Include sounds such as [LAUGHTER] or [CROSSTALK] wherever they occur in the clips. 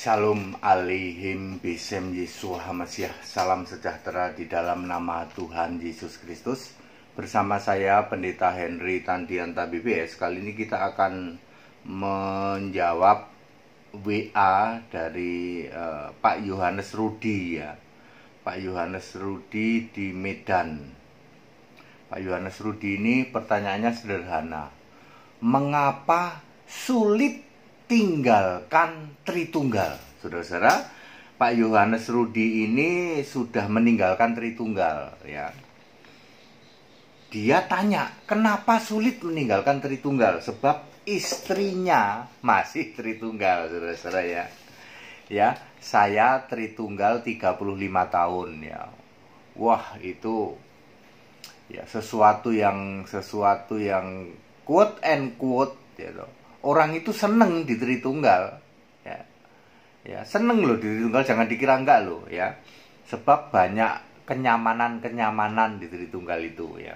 Shalom alaihim bisem Yesus Hamasyah Salam sejahtera di dalam nama Tuhan Yesus Kristus Bersama saya Pendeta Henry Tandianta BBS Kali ini kita akan menjawab WA dari uh, Pak Yohanes Rudi ya Pak Yohanes Rudi di Medan Pak Yohanes Rudi ini pertanyaannya sederhana Mengapa sulit tinggalkan Tritunggal. Saudara-saudara, Pak Yohanes Rudi ini sudah meninggalkan Tritunggal ya. Dia tanya, kenapa sulit meninggalkan Tritunggal? Sebab istrinya masih Tritunggal, saudara-saudara ya. Ya, saya Tritunggal 35 tahun ya. Wah, itu ya sesuatu yang sesuatu yang quote and quote ya you orang itu seneng di Tritunggal ya. ya seneng loh di tunggal, jangan dikira enggak loh ya sebab banyak kenyamanan-kenyamanan di tunggal itu ya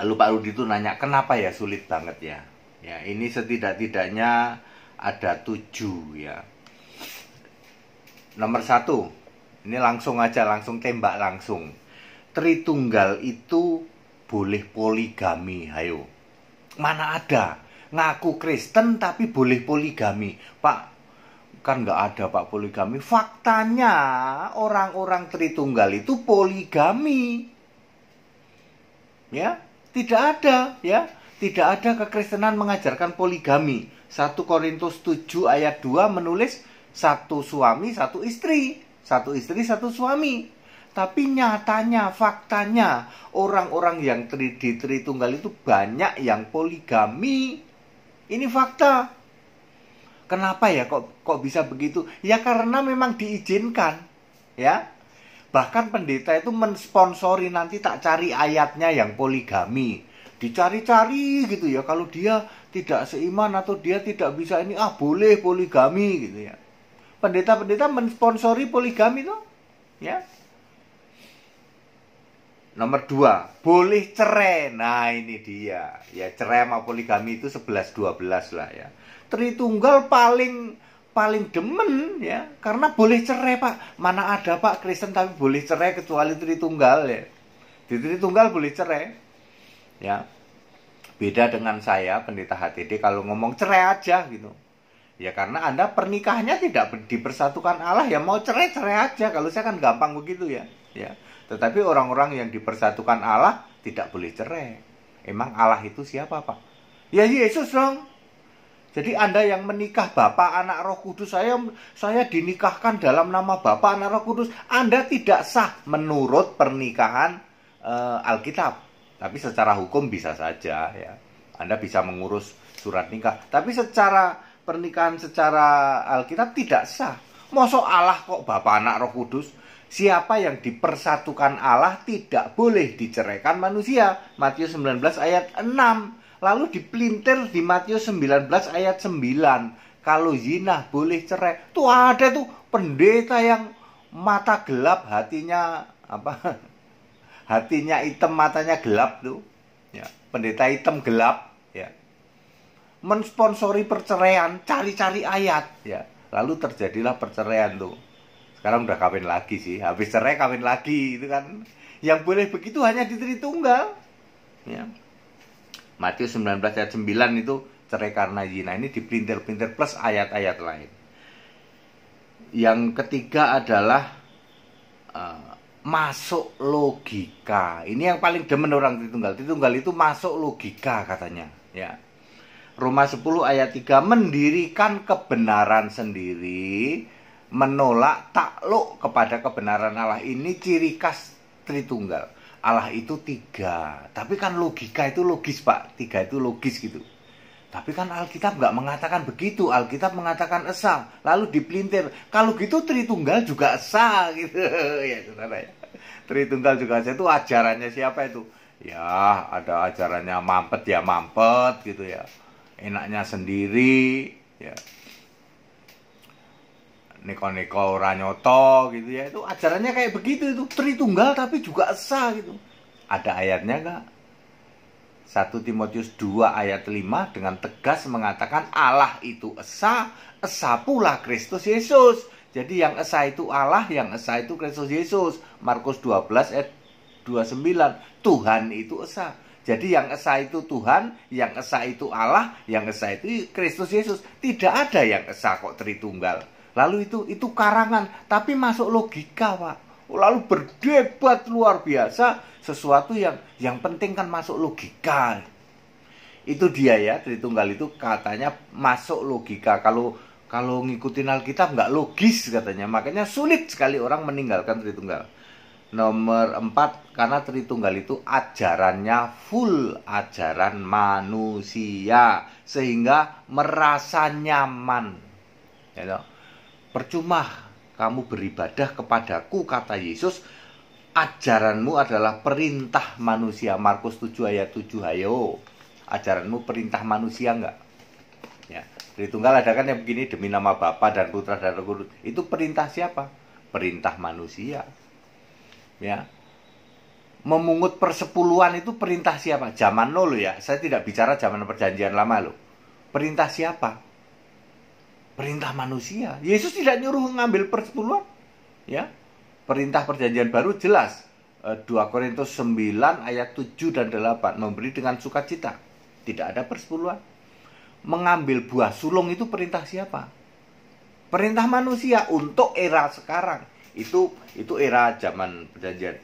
lalu Pak Rudi itu nanya kenapa ya sulit banget ya ya ini setidak-tidaknya ada tujuh ya nomor satu ini langsung aja langsung tembak langsung tunggal itu boleh poligami hayo Mana ada ngaku Kristen tapi boleh poligami. Pak, kan nggak ada pak poligami. Faktanya orang-orang Tritunggal itu poligami. Ya, tidak ada ya. Tidak ada kekristenan mengajarkan poligami. 1 Korintus 7 ayat 2 menulis satu suami, satu istri. Satu istri, satu suami. Tapi nyatanya, faktanya, orang-orang yang tri, tritunggal itu banyak yang poligami. Ini fakta. Kenapa ya kok kok bisa begitu? Ya karena memang diizinkan, ya. Bahkan pendeta itu mensponsori nanti tak cari ayatnya yang poligami. Dicari-cari gitu ya kalau dia tidak seiman atau dia tidak bisa ini ah boleh poligami gitu ya. Pendeta-pendeta mensponsori poligami tuh, ya. Nomor dua, boleh cerai. Nah ini dia. Ya cerai sama poligami itu 11-12 lah ya. Tritunggal paling paling demen ya karena boleh cerai pak mana ada pak Kristen tapi boleh cerai kecuali Tritunggal ya di Tritunggal boleh cerai ya beda dengan saya pendeta HTD kalau ngomong cerai aja gitu ya karena anda pernikahannya tidak dipersatukan Allah ya mau cerai cerai aja kalau saya kan gampang begitu ya ya tetapi orang-orang yang dipersatukan Allah tidak boleh cerai. Emang Allah itu siapa, Pak? Ya Yesus dong. Jadi Anda yang menikah bapak Anak, Roh Kudus, saya saya dinikahkan dalam nama bapak Anak, Roh Kudus. Anda tidak sah menurut pernikahan e, Alkitab. Tapi secara hukum bisa saja ya. Anda bisa mengurus surat nikah, tapi secara pernikahan secara Alkitab tidak sah. Masa Allah kok bapak Anak, Roh Kudus? Siapa yang dipersatukan Allah tidak boleh diceraikan manusia. Matius 19 ayat 6. Lalu dipelintir di Matius 19 ayat 9. Kalau zina boleh cerai. Tuh ada tuh pendeta yang mata gelap hatinya apa? [LAUGHS] Hatinya hitam matanya gelap tuh. Ya, pendeta hitam gelap ya. Mensponsori perceraian, cari-cari ayat ya. Lalu terjadilah perceraian tuh sekarang udah kawin lagi sih habis cerai kawin lagi itu kan yang boleh begitu hanya di tunggal ya Matius 19 ayat 9 itu cerai karena zina ini printer-printer plus ayat-ayat lain yang ketiga adalah uh, masuk logika ini yang paling demen orang tritunggal tritunggal itu masuk logika katanya ya Roma 10 ayat 3 mendirikan kebenaran sendiri menolak takluk kepada kebenaran Allah ini ciri khas Tritunggal. Allah itu tiga, tapi kan logika itu logis pak, tiga itu logis gitu. Tapi kan Alkitab nggak mengatakan begitu, Alkitab mengatakan esa, lalu dipelintir. Kalau gitu Tritunggal juga esa [LAUGHS] gitu, ya saudara ya. Tritunggal juga esa itu ajarannya siapa itu? Ya ada ajarannya mampet ya mampet gitu ya, enaknya sendiri ya neko-neko ranyoto gitu ya itu ajarannya kayak begitu itu tritunggal tapi juga esa gitu ada ayatnya enggak 1 Timotius 2 ayat 5 dengan tegas mengatakan Allah itu esa, esa pula Kristus Yesus. Jadi yang esa itu Allah, yang esa itu Kristus Yesus. Markus 12 ayat 29, Tuhan itu esa. Jadi yang esa itu Tuhan, yang esa itu Allah, yang esa itu Kristus Yesus. Tidak ada yang esa kok Tritunggal. Lalu itu itu karangan, tapi masuk logika, Pak. Oh, lalu berdebat luar biasa sesuatu yang yang penting kan masuk logika. Itu dia ya, Tritunggal itu katanya masuk logika. Kalau kalau ngikutin Alkitab nggak logis katanya. Makanya sulit sekali orang meninggalkan Tritunggal. Nomor empat karena Tritunggal itu ajarannya full ajaran manusia sehingga merasa nyaman. You ya know? Percuma kamu beribadah kepadaku kata Yesus ajaranmu adalah perintah manusia Markus 7 ayat 7 ayo ajaranmu perintah manusia enggak ya Tritunggal ada kan yang begini demi nama Bapa dan Putra dan Roh Kudus itu perintah siapa perintah manusia ya memungut persepuluhan itu perintah siapa zaman nol ya saya tidak bicara zaman perjanjian lama lo perintah siapa perintah manusia. Yesus tidak nyuruh ngambil persepuluhan. Ya. Perintah perjanjian baru jelas. 2 eh, Korintus 9 ayat 7 dan 8 memberi dengan sukacita. Tidak ada persepuluhan. Mengambil buah sulung itu perintah siapa? Perintah manusia untuk era sekarang. Itu itu era zaman perjanjian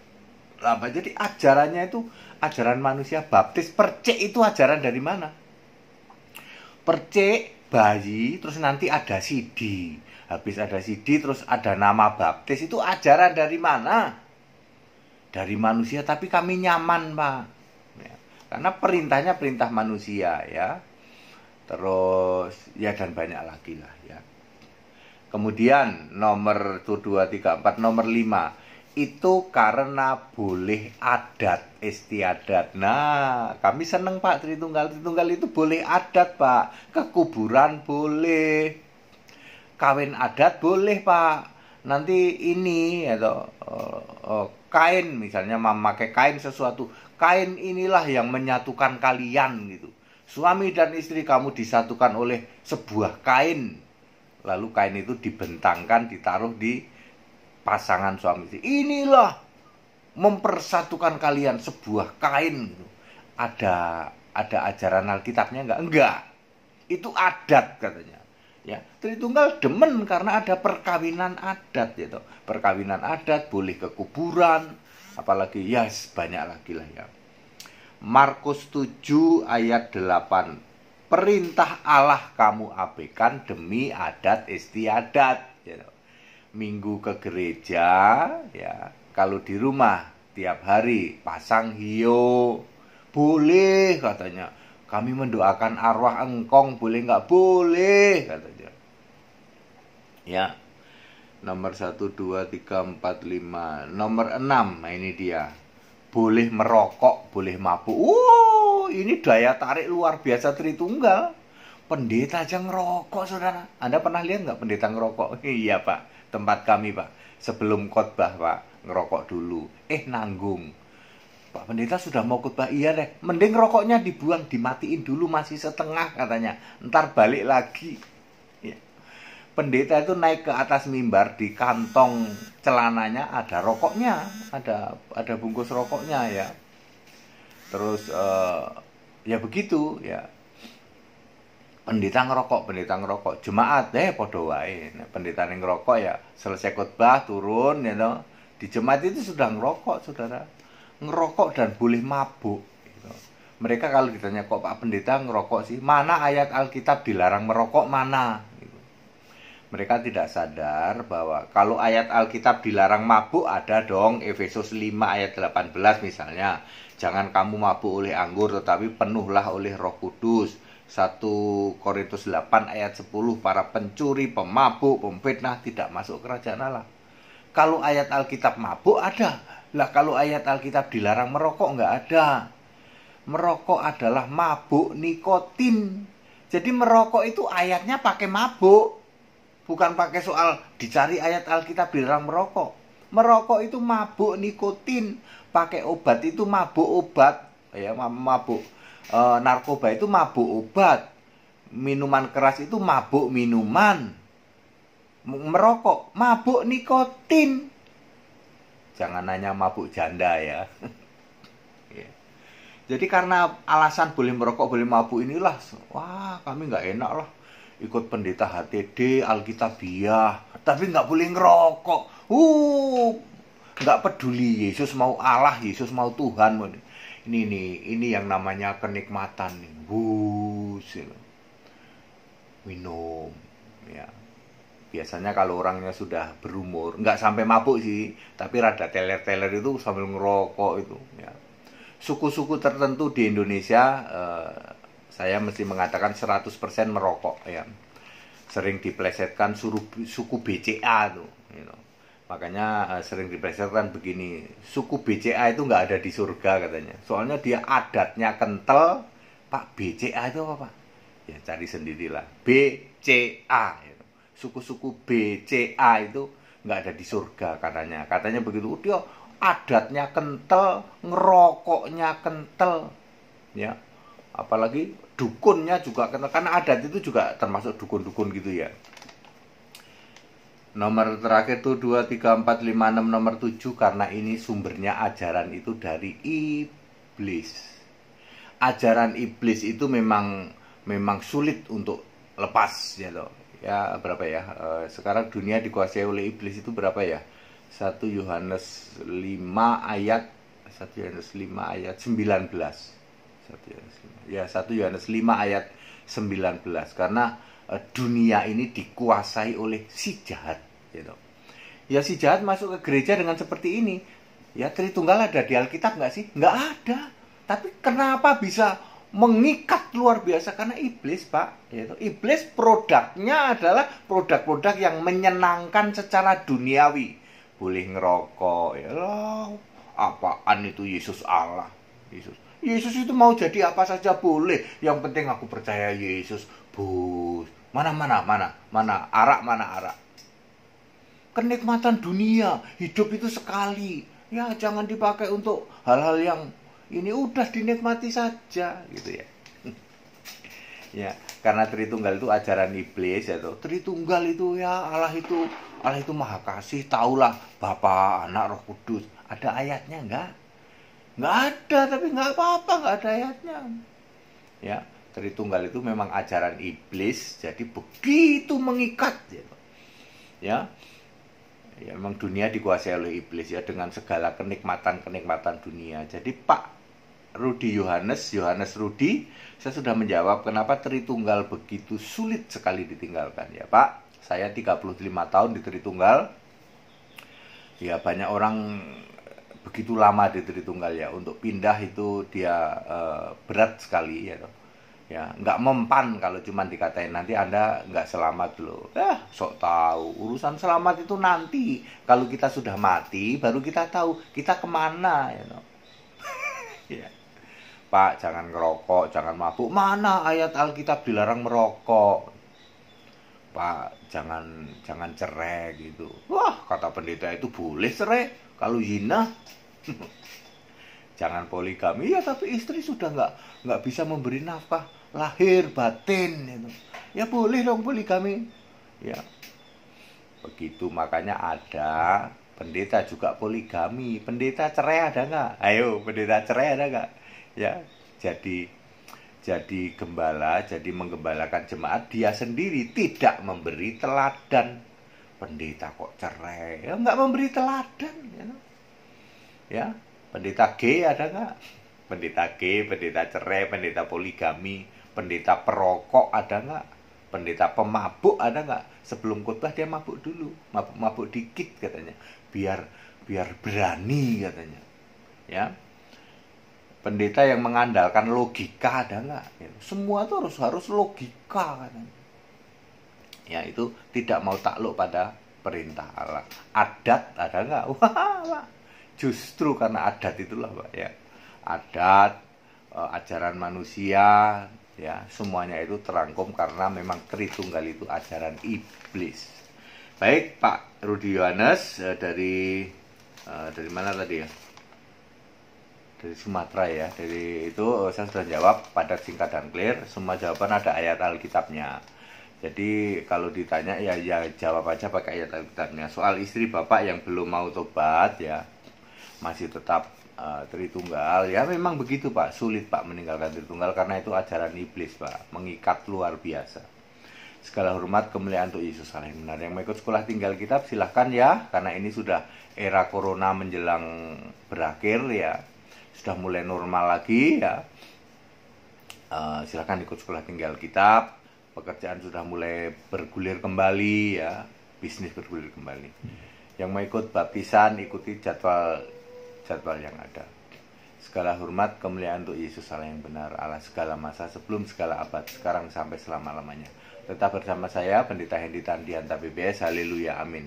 lama. Jadi ajarannya itu ajaran manusia baptis. Percik itu ajaran dari mana? Percik bayi terus nanti ada CD habis ada CD terus ada nama baptis itu ajaran dari mana dari manusia tapi kami nyaman pak ya. karena perintahnya perintah manusia ya terus ya dan banyak lagi lah ya kemudian nomor 2234 dua nomor 5 itu karena boleh adat istiadat. Nah, kami seneng Pak Tritunggal. Tritunggal itu boleh adat Pak. kekuburan boleh. Kawin adat boleh Pak. Nanti ini atau ya uh, uh, eh, eh, kain misalnya memakai kain sesuatu. Kain inilah yang menyatukan kalian gitu. Suami dan istri kamu disatukan oleh sebuah kain. Lalu kain itu dibentangkan ditaruh di pasangan suami istri. Inilah mempersatukan kalian sebuah kain. Ada ada ajaran Alkitabnya enggak? Enggak. Itu adat katanya. Ya, Tritunggal demen karena ada perkawinan adat gitu. Perkawinan adat boleh ke kuburan, apalagi ya yes, banyak lagi lah ya. Markus 7 ayat 8. Perintah Allah kamu abaikan demi adat istiadat gitu minggu ke gereja ya kalau di rumah tiap hari pasang hio boleh katanya kami mendoakan arwah engkong boleh nggak boleh katanya ya nomor satu dua tiga empat lima nomor enam nah ini dia boleh merokok boleh mabuk uh ini daya tarik luar biasa tritunggal pendeta aja ngerokok saudara anda pernah lihat nggak pendeta ngerokok [LAUGHS] iya pak tempat kami pak sebelum khotbah pak ngerokok dulu eh nanggung pak pendeta sudah mau khotbah iya deh mending rokoknya dibuang dimatiin dulu masih setengah katanya ntar balik lagi ya. pendeta itu naik ke atas mimbar di kantong celananya ada rokoknya ada ada bungkus rokoknya ya terus uh, ya begitu ya pendeta ngerokok, pendeta ngerokok, jemaat deh, padha wae. Nah, pendeta ngerokok ya selesai khotbah turun ya you know. Di jemaat itu sudah ngerokok, Saudara. Ngerokok dan boleh mabuk. Mereka kalau ditanya kok Pak Pendeta ngerokok sih, mana ayat Alkitab dilarang merokok mana? Mereka tidak sadar bahwa kalau ayat Alkitab dilarang mabuk ada dong Efesus 5 ayat 18 misalnya. Jangan kamu mabuk oleh anggur tetapi penuhlah oleh Roh Kudus 1 Korintus 8 ayat 10 para pencuri, pemabuk, pemfitnah tidak masuk kerajaan Allah. Kalau ayat Alkitab mabuk ada. Lah kalau ayat Alkitab dilarang merokok nggak ada. Merokok adalah mabuk nikotin. Jadi merokok itu ayatnya pakai mabuk. Bukan pakai soal dicari ayat Alkitab dilarang merokok. Merokok itu mabuk nikotin. Pakai obat itu mabuk obat. Ya mabuk e, narkoba itu mabuk obat, minuman keras itu mabuk minuman, merokok mabuk nikotin. Jangan nanya mabuk janda ya. [LAUGHS] Iya. Jadi karena alasan boleh merokok, boleh mabuk inilah, wah kami nggak enak loh Ikut pendeta HTD, Alkitabiah, tapi nggak boleh ngerokok. Uh, nggak peduli Yesus mau Allah, Yesus mau Tuhan ini nih ini yang namanya kenikmatan nih bus ya. minum ya biasanya kalau orangnya sudah berumur nggak sampai mabuk sih tapi rada teler-teler itu sambil ngerokok itu ya suku-suku tertentu di Indonesia eh, saya mesti mengatakan 100% merokok ya sering diplesetkan suruh suku BCA tuh you know. Makanya uh, sering dipreserkan begini, suku BCA itu nggak ada di surga katanya. Soalnya dia adatnya kental. Pak BCA itu apa Pak? Ya cari sendirilah. BCA. Ya. Suku-suku BCA itu nggak ada di surga katanya. Katanya begitu. Oh, dia adatnya kental, ngerokoknya kental, ya. Apalagi dukunnya juga kental karena adat itu juga termasuk dukun-dukun gitu ya. Nomor terakhir itu 2, 3, 4, 5, 6, nomor 7 Karena ini sumbernya ajaran itu dari iblis Ajaran iblis itu memang memang sulit untuk lepas ya loh ya berapa ya eh, sekarang dunia dikuasai oleh iblis itu berapa ya 1 Yohanes 5 ayat 1 Yohanes 5 ayat 19 1 Yohanes 5. ya 1 Yohanes 5 ayat 19 karena eh, dunia ini dikuasai oleh si jahat gitu. Ya si jahat masuk ke gereja dengan seperti ini. Ya Tritunggal ada di Alkitab nggak sih? Nggak ada. Tapi kenapa bisa mengikat luar biasa karena iblis pak gitu. iblis produknya adalah produk-produk yang menyenangkan secara duniawi boleh ngerokok ya loh apaan itu Yesus Allah Yesus Yesus itu mau jadi apa saja boleh yang penting aku percaya Yesus bus mana mana mana mana arak mana arak kenikmatan dunia hidup itu sekali ya jangan dipakai untuk hal-hal yang ini udah dinikmati saja gitu ya [LAUGHS] ya karena Tritunggal itu ajaran iblis ya tuh Tritunggal itu ya Allah itu Allah itu maha kasih taulah Bapa anak roh kudus ada ayatnya enggak enggak ada tapi enggak apa-apa enggak ada ayatnya ya Tritunggal itu memang ajaran iblis jadi begitu mengikat ya, ya ya memang dunia dikuasai oleh iblis ya dengan segala kenikmatan-kenikmatan dunia. Jadi Pak Rudi Yohanes, Yohanes Rudi, saya sudah menjawab kenapa Tritunggal begitu sulit sekali ditinggalkan ya Pak. Saya 35 tahun di Tritunggal. Ya banyak orang begitu lama di Tritunggal ya untuk pindah itu dia eh, berat sekali ya ya nggak mempan kalau cuma dikatain nanti anda nggak selamat loh eh sok tahu urusan selamat itu nanti kalau kita sudah mati baru kita tahu kita kemana you know. [LAUGHS] ya pak jangan ngerokok jangan mabuk mana ayat alkitab dilarang merokok pak jangan jangan cerai gitu wah kata pendeta itu boleh cerai kalau zina [LAUGHS] jangan poligami ya tapi istri sudah nggak nggak bisa memberi nafkah lahir batin itu Ya boleh dong poligami. Ya. Begitu makanya ada pendeta juga poligami. Pendeta cerai ada nggak? Ayo, pendeta cerai ada nggak? Ya, jadi jadi gembala, jadi menggembalakan jemaat, dia sendiri tidak memberi teladan. Pendeta kok cerai? Ya, nggak memberi teladan. Ya, ya pendeta G ada nggak? Pendeta G, pendeta cerai, pendeta poligami. Pendeta perokok ada nggak? Pendeta pemabuk ada nggak? Sebelum khotbah dia mabuk dulu, mabuk-mabuk dikit katanya, biar biar berani katanya. Ya, pendeta yang mengandalkan logika ada nggak? Semua itu harus harus logika katanya. Ya itu tidak mau takluk pada perintah Allah. Adat ada nggak? [LAUGHS] Wah, justru karena adat itulah pak ya. Adat, eh, ajaran manusia, ya semuanya itu terangkum karena memang Tritunggal itu ajaran iblis baik Pak Rudi Yohanes eh, dari eh, dari mana tadi ya dari Sumatera ya dari itu eh, saya sudah jawab padat singkat dan clear semua jawaban ada ayat Alkitabnya jadi kalau ditanya ya ya jawab aja pakai ayat Alkitabnya soal istri bapak yang belum mau tobat ya masih tetap uh, Tritunggal ya memang begitu Pak sulit Pak meninggalkan Tritunggal karena itu ajaran iblis Pak mengikat luar biasa segala hormat kemuliaan untuk Yesus Allah yang benar yang mengikut sekolah tinggal kitab silahkan ya karena ini sudah era corona menjelang berakhir ya sudah mulai normal lagi ya uh, silahkan ikut sekolah tinggal kitab pekerjaan sudah mulai bergulir kembali ya bisnis bergulir kembali yang mau ikut baptisan ikuti jadwal jadwal yang ada. Segala hormat kemuliaan untuk Yesus Allah yang benar, Allah segala masa sebelum segala abad, sekarang sampai selama-lamanya. Tetap bersama saya, Pendeta Hendy Tandianta BBS, Haleluya, Amin.